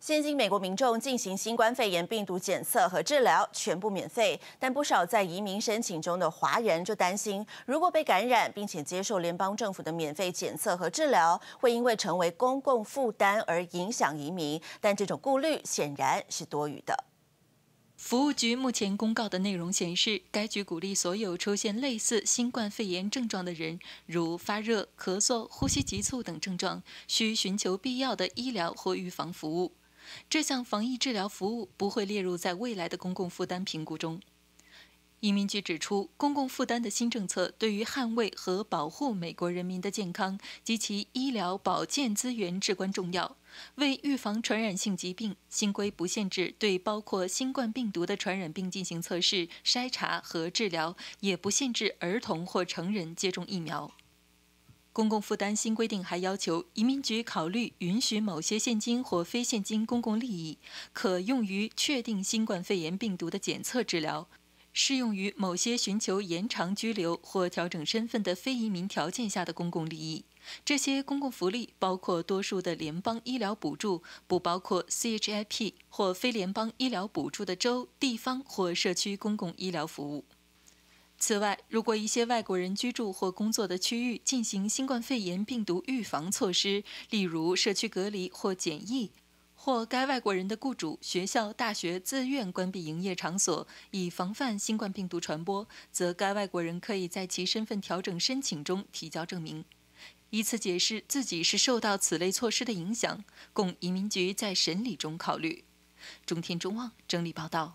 现今，美国民众进行新冠肺炎病毒检测和治疗全部免费，但不少在移民申请中的华人就担心，如果被感染并且接受联邦政府的免费检测和治疗，会因为成为公共负担而影响移民。但这种顾虑显然是多余的。服务局目前公告的内容显示，该局鼓励所有出现类似新冠肺炎症状的人，如发热、咳嗽、呼吸急促等症状，需寻求必要的医疗或预防服务。这项防疫治疗服务不会列入在未来的公共负担评估中。移民局指出，公共负担的新政策对于捍卫和保护美国人民的健康及其医疗保健资源至关重要。为预防传染性疾病，新规不限制对包括新冠病毒的传染病进行测试、筛查和治疗，也不限制儿童或成人接种疫苗。公共负担新规定还要求移民局考虑允许某些现金或非现金公共利益可用于确定新冠肺炎病毒的检测治疗，适用于某些寻求延长居留或调整身份的非移民条件下的公共利益。这些公共福利包括多数的联邦医疗补助，不包括 CHIP 或非联邦医疗补助的州、地方或社区公共医疗服务。此外，如果一些外国人居住或工作的区域进行新冠肺炎病毒预防措施，例如社区隔离或检疫，或该外国人的雇主、学校、大学自愿关闭营业场所以防范新冠病毒传播，则该外国人可以在其身份调整申请中提交证明，以此解释自己是受到此类措施的影响，供移民局在审理中考虑。中天中望整理报道。